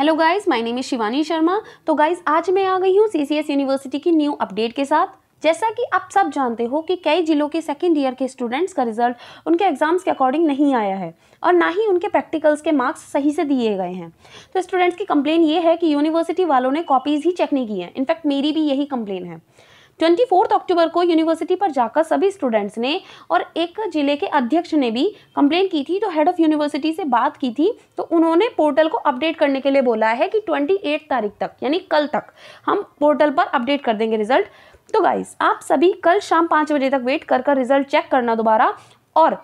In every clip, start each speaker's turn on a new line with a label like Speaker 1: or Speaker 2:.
Speaker 1: hello guys my name is Shivani Sharma तो guys आज मैं आ गई हूँ सीसीएस यूनिवर्सिटी की न्यू अपडेट के साथ जैसा कि आप सब जानते हो कि कई जिलों के सेकेंड ईयर के स्टूडेंट्स का रिजल्ट उनके एग्ज़ाम्स के अकॉर्डिंग नहीं आया है और ना ही उनके प्रैक्टिकल्स के मार्क्स सही से दिए गए हैं तो स्टूडेंट्स की कंप्लेन ये है कि यूनिवर्सिटी वालों ने कॉपीज़ ही चेक नहीं की हैं इनफैक्ट मेरी भी यही कंप्लेन है ट्वेंटी अक्टूबर को यूनिवर्सिटी पर जाकर सभी स्टूडेंट्स ने और एक जिले के अध्यक्ष ने भी कंप्लेन की थी तो हेड ऑफ यूनिवर्सिटी से बात की थी तो उन्होंने पोर्टल को अपडेट करने के लिए बोला है कि ट्वेंटी तारीख तक यानी कल तक हम पोर्टल पर अपडेट कर देंगे रिजल्ट तो गाइज आप सभी कल शाम पाँच बजे तक वेट कर कर रिजल्ट चेक करना दोबारा और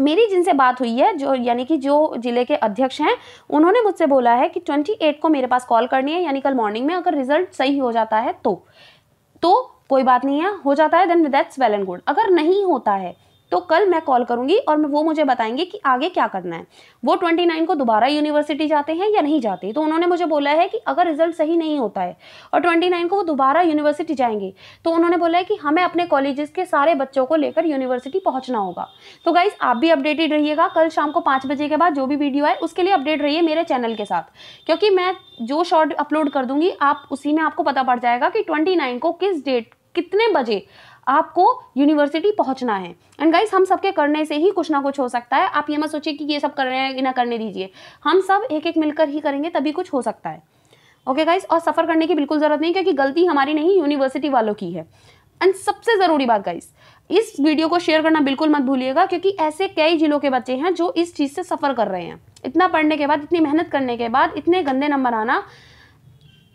Speaker 1: मेरी जिनसे बात हुई है जो यानी कि जो जिले के अध्यक्ष हैं उन्होंने मुझसे बोला है कि ट्वेंटी एट को मेरे पास कॉल करनी है यानी कल मॉर्निंग में अगर रिजल्ट सही हो जाता है तो तो कोई बात नहीं है हो जाता है then that's well and good अगर नहीं होता है तो कल मैं कॉल करूंगी और वो मुझे बताएंगे कि आगे क्या करना है वो ट्वेंटी नाइन को दोबारा यूनिवर्सिटी जाते हैं या नहीं जाते तो उन्होंने मुझे बोला है कि अगर रिजल्ट सही नहीं होता है और ट्वेंटी नाइन को वो दोबारा यूनिवर्सिटी जाएंगे तो उन्होंने बोला है कि हमें अपने कॉलेजेस के सारे बच्चों को लेकर यूनिवर्सिटी पहुंचना होगा तो गाइज आप भी अपडेटेड रहिएगा कल शाम को पाँच बजे के बाद जो भी वीडियो आए उसके लिए अपडेट रहिए मेरे चैनल के साथ क्योंकि मैं जो शॉर्ट अपलोड कर दूंगी आप उसी में आपको पता पड़ जाएगा कि ट्वेंटी को किस डेट कितने बजे आपको यूनिवर्सिटी पहुंचना है एंड गाइस हम सबके करने से ही कुछ ना कुछ हो सकता है आप ये मत सोचिए कि ये सब कर रहे हैं इन्हें करने दीजिए हम सब एक एक मिलकर ही करेंगे तभी कुछ हो सकता है ओके okay गाइस और सफ़र करने की बिल्कुल ज़रूरत नहीं क्योंकि गलती हमारी नहीं यूनिवर्सिटी वालों की है एंड सबसे ज़रूरी बात गाइस इस वीडियो को शेयर करना बिल्कुल मत भूलिएगा क्योंकि ऐसे कई जिलों के बच्चे हैं जो इस चीज़ से सफ़र कर रहे हैं इतना पढ़ने के बाद इतनी मेहनत करने के बाद इतने गंदे नंबर आना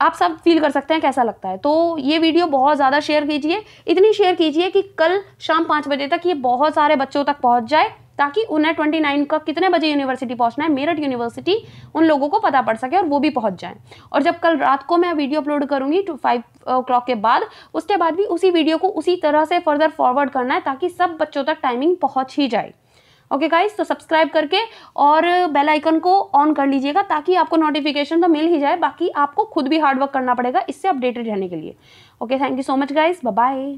Speaker 1: आप सब फील कर सकते हैं कैसा लगता है तो ये वीडियो बहुत ज़्यादा शेयर कीजिए इतनी शेयर कीजिए कि कल शाम पाँच बजे तक ये बहुत सारे बच्चों तक पहुँच जाए ताकि उन्हें ट्वेंटी नाइन का कितने बजे यूनिवर्सिटी पहुंचना है मेरठ यूनिवर्सिटी उन लोगों को पता पड़ सके और वो भी पहुंच जाएं और जब कल रात को मैं वीडियो अपलोड करूंगी टू फाइव ओ क्लॉक के बाद उसके बाद भी उसी वीडियो को उसी तरह से फर्दर फॉरवर्ड करना है ताकि सब बच्चों तक टाइमिंग पहुँच ही जाए ओके गाइस तो सब्सक्राइब करके और बेल आइकन को ऑन कर लीजिएगा ताकि आपको नोटिफिकेशन तो मिल ही जाए बाकी आपको खुद भी हार्डवर्क करना पड़ेगा इससे अपडेटेड रहने के लिए okay thank you so much guys bye